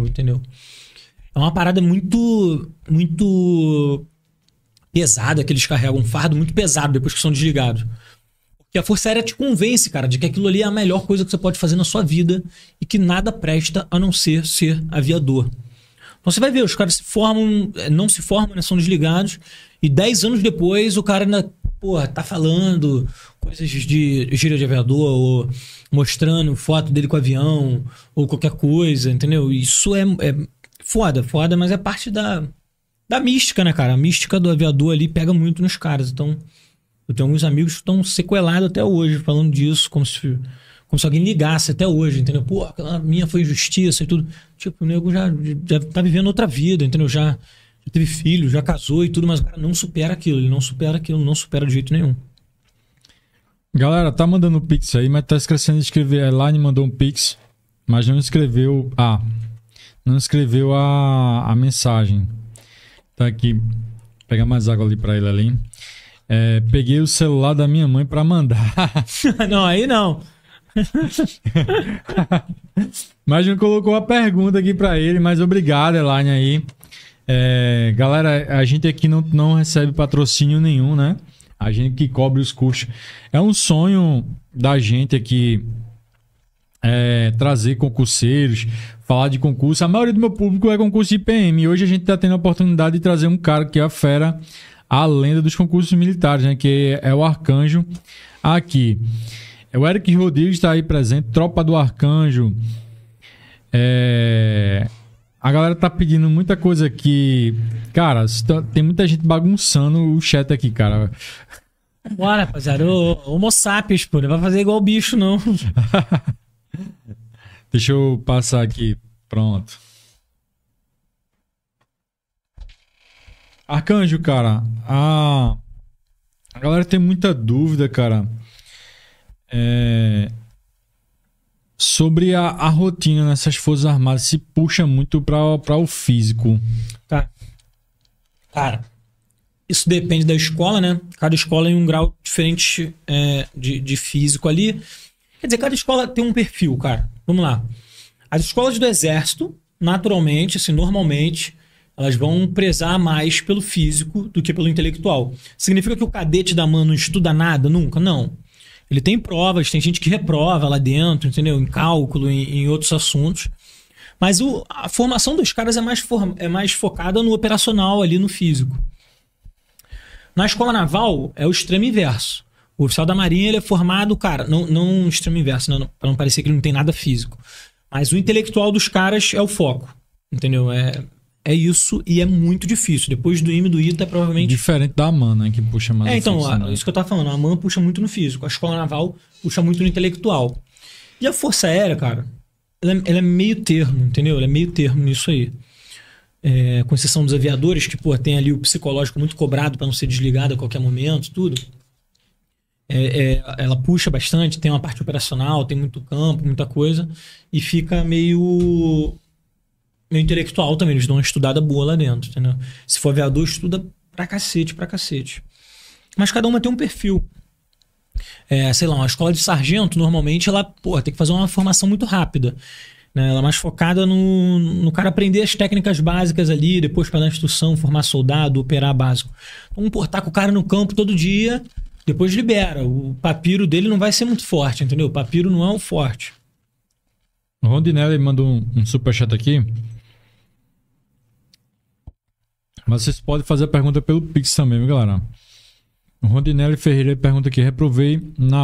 entendeu? É uma parada muito. muito pesada, que eles carregam um fardo muito pesado depois que são desligados. Porque a Força Aérea te convence, cara, de que aquilo ali é a melhor coisa que você pode fazer na sua vida e que nada presta a não ser ser aviador. Então você vai ver, os caras se formam, eh, não se formam, né, são desligados, e 10 anos depois o cara ainda porra, tá falando coisas de gíria de aviador, ou mostrando foto dele com avião, ou qualquer coisa, entendeu? Isso é, é foda, foda, mas é parte da, da mística, né, cara? A mística do aviador ali pega muito nos caras. Então, eu tenho alguns amigos que estão sequelados até hoje falando disso, como se, como se alguém ligasse até hoje, entendeu? Pô, a minha foi injustiça e tudo. Tipo, o nego já, já tá vivendo outra vida, entendeu? Já já teve filho, já casou e tudo, mas o cara não supera aquilo, ele não supera aquilo, não supera de jeito nenhum. Galera, tá mandando pix aí, mas tá esquecendo de escrever. Elaine mandou um pix, mas não escreveu a. não escreveu a, a mensagem. Tá aqui. Pegar mais água ali pra ele ali. É, peguei o celular da minha mãe pra mandar. não, aí não. mas não colocou a pergunta aqui pra ele, mas obrigado, Elaine aí. É, galera, a gente aqui não, não recebe patrocínio nenhum, né? A gente que cobre os custos. É um sonho da gente aqui é, trazer concurseiros, falar de concurso. A maioria do meu público é concurso de PM. E hoje a gente está tendo a oportunidade de trazer um cara que é a fera, a lenda dos concursos militares, né? Que é o Arcanjo aqui. O Eric Rodrigues está aí presente, Tropa do Arcanjo. É... A galera tá pedindo muita coisa aqui. Cara, tem muita gente bagunçando o chat aqui, cara. Bora, rapaziada. O Homo sapiens, pô. Não vai fazer igual o bicho, não. Deixa eu passar aqui. Pronto. Arcanjo, cara. A, a galera tem muita dúvida, cara. É sobre a, a, rotina nessas Forças Armadas se puxa muito para o físico. Tá. Cara, isso depende da escola, né? Cada escola tem um grau diferente é, de, de físico ali. Quer dizer, cada escola tem um perfil, cara. Vamos lá. As escolas do Exército, naturalmente, assim, normalmente, elas vão prezar mais pelo físico do que pelo intelectual. Significa que o cadete da mano estuda nada? Nunca, não. Ele tem provas, tem gente que reprova lá dentro, entendeu? Em cálculo, em, em outros assuntos. Mas o, a formação dos caras é mais, for, é mais focada no operacional ali, no físico. Na escola naval é o extremo inverso. O oficial da marinha ele é formado, cara, não, não extremo inverso, né? não, pra não parecer que ele não tem nada físico. Mas o intelectual dos caras é o foco. Entendeu? É, é isso e é muito difícil. Depois do IME do ITA, tá provavelmente. Diferente da AMAN, né? Que puxa mais. É, então, a, né? isso que eu tava falando. A AMAN puxa muito no físico. A escola naval puxa muito no intelectual. E a Força Aérea, cara, ela, é, ela é meio termo, entendeu? Ela é meio termo nisso aí. É, com exceção dos aviadores, que, pô, tem ali o psicológico muito cobrado para não ser desligado a qualquer momento, tudo. É, é, ela puxa bastante, tem uma parte operacional, tem muito campo, muita coisa, e fica meio meio intelectual também, eles dão uma estudada boa lá dentro, entendeu? Se for aviador, estuda pra cacete, pra cacete. Mas cada uma tem um perfil. É, sei lá, uma escola de sargento, normalmente, ela, porra, tem que fazer uma formação muito rápida. Né? Ela é mais focada no, no cara aprender as técnicas básicas ali, depois para dar instrução, formar soldado, operar básico. Vamos então, portar tá com o cara no campo todo dia, depois libera. O papiro dele não vai ser muito forte, entendeu? O papiro não é o forte. O Rondinelli mandou um, um superchat aqui. Mas vocês podem fazer a pergunta pelo Pix também, galera? Rondinelli Ferreira pergunta aqui: reprovei na